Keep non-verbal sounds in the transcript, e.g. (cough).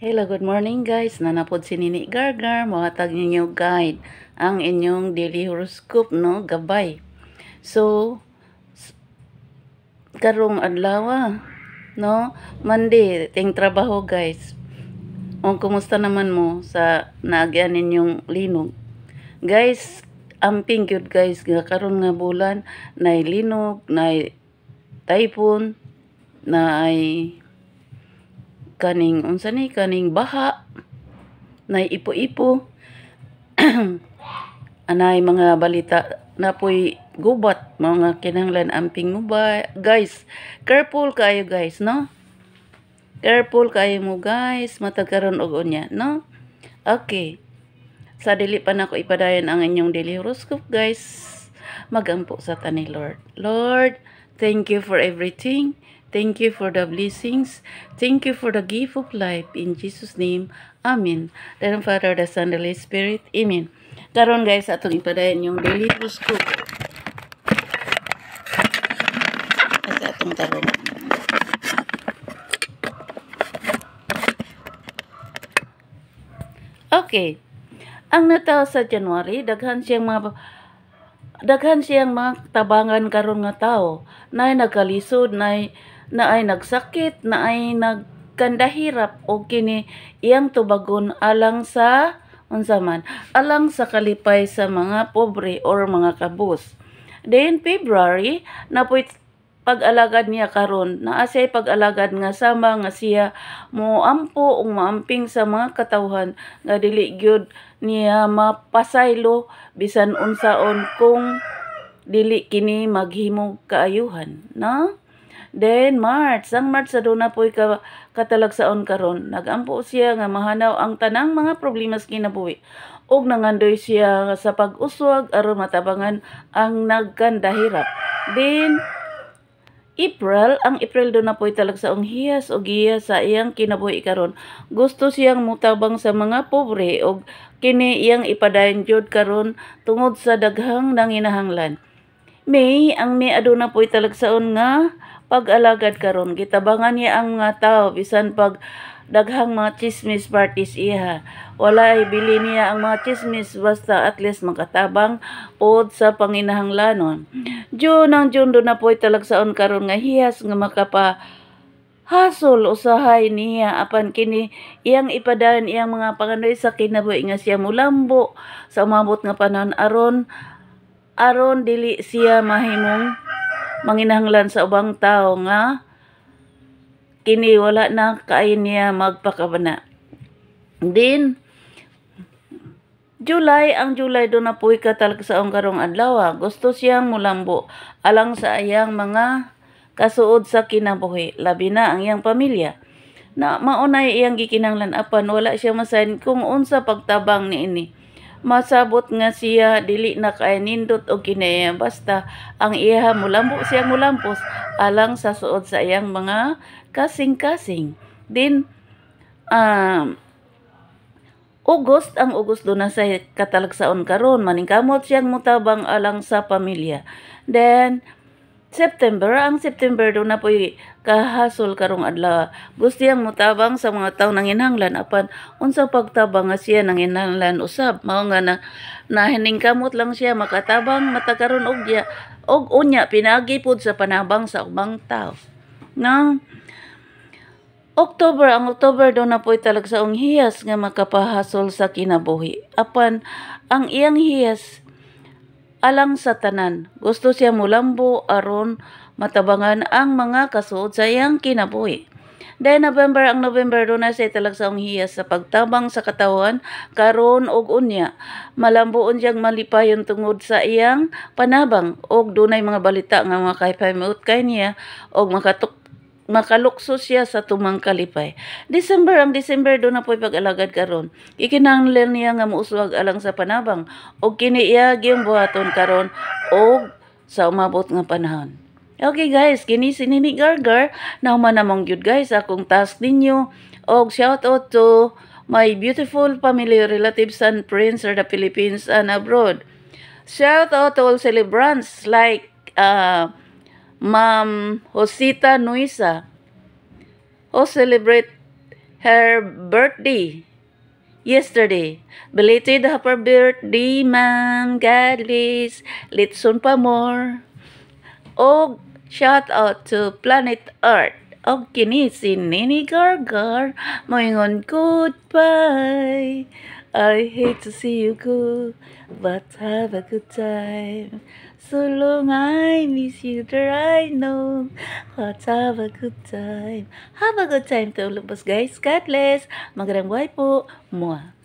Hello, good morning guys. Nanapod si Nini Gargar. Mahatag ninyo guide ang inyong daily horoscope, no? Gabay. So, karong adlaw, ah, no? Monday, ting trabaho guys. O, kumusta naman mo sa naagyan ninyong linog? Guys, amping yun guys. Karong nga bulan, na linog, na typhoon, na ay kaning unsa ni kaning baha na ipo-ipo (clears throat) anay mga balita na po'y gubat mga kinanglan amping mo ba guys careful kayo guys no careful kayo mo guys matagaron og unya no okay sa dili pa nako ipadayon ang inyong daily horoscope guys magampo sa tani Lord Lord thank you for everything Thank you for the blessings. Thank you for the gift of life. In Jesus' name, Amen. Then, Father, the Son, the Holy Spirit, Amen. Karon guys, atong ipadayan yung daily horoscope. Asa atong tarong. Okay. Ang Natal sa January, daghan siyang mga daghan siyang mga tabangan karon nga tao nay nagkalisod nay na ay nagsakit, na ay nagkandahirap o kini iyang tubagon alang sa unsa man alang sa kalipay sa mga pobre or mga kabus. Then February napoy pag-alagad niya karon na siya pag-alagad nga sama nga siya moampo ug maamping sa mga katawhan nga dili gyud niya mapasaylo bisan unsaon kung dili kini maghimog kaayuhan na Then March, ang March na po'y ka, katalagsaon karon. Nagampo siya nga mahanaw ang tanang mga problema sa kinabuhi. Og nangandoy siya sa pag-uswag aron matabangan ang nagkandahirap. Then April, ang April do na po'y talagsaong hiyas o giya sa iyang kinabuhi karon. Gusto siyang mutabang sa mga pobre o kini iyang ipadayon jud karon tungod sa daghang nanginahanglan. May, ang May aduna po'y talagsaon nga pag-alagad karon gitabangan niya ang mga tao bisan pag daghang mga chismis parties iha. Wala ay bili niya ang mga chismis basta at least makatabang od sa panginahang lanon ang nang do na po'y talagsaon karon nga hiyas nga makapa hasol usahay niya apan kini iyang ipadayon iyang mga panganoy sa kinabuhi nga siya mulambo sa umabot nga panahon aron aron dili siya mahimong manginahanglan sa ubang tao nga kini wala na kaayo niya magpakabana. Din, July, ang July do na puy katalak sa karong adlaw. Ah. Gusto siyang mulambo alang sa ayang mga kasuod sa kinabuhi, labi na ang iyang pamilya. Na maunay iyang gikinanglan apan wala siya masayin kung unsa pagtabang ni ini. Masabot nga siya, dili na kay nindot og kinaya. Basta, ang iha mulambo siya mulampos alang sa suod sa iyang mga kasing-kasing. Din, um, August ang ugos do na sa katalagsaon karon maningkamot siyang mutabang alang sa pamilya. Then September, ang September do na po kahasol karong adlaw. Gusti ang mutabang sa mga tawo nang inhanglan apan unsa pagtabang nga siya nang inhanglan usab mao nga na nahining kamot lang siya makatabang matakaron og ya og unya pinagi pod sa panabang sa ubang tawo. Nang October, ang October do na po talagsaong hiyas nga makapahasol sa kinabuhi. Apan, ang iyang hiyas alang sa tanan. Gusto siya mulambo aron matabangan ang mga kasuod sa iyang kinabuhi. Dahil November ang November doon na talagsaong hiyas sa pagtabang sa katawan karon og unya. Malambuon siyang malipayon tungod sa iyang panabang og dunay mga balita nga mga kay pamut kay niya og makatuk makalukso siya sa tumang kalipay. December, ang December do na po'y pag-alagad karon. Ikinanglan niya nga muuswag alang sa panabang o kiniiyag yung buhaton karon o sa umabot nga panahon. Okay guys, kini si Nini Gargar. Nauman namang yun guys, akong task ninyo. O shout out to my beautiful family, relatives and friends are the Philippines and abroad. Shout out to all celebrants like uh, Ma'am Josita Nuisa, who celebrate her birthday yesterday. Belated happy birthday, ma'am. God bless. Let's soon pa more. Og oh, shout out to Planet Earth. Og kini si Nini Gargar. Moingon goodbye. I hate to see you go, but have a good time. So long I miss you, there I know, but have a good time. Have a good time to all of us guys. God bless. Magandang buhay po. Mwah.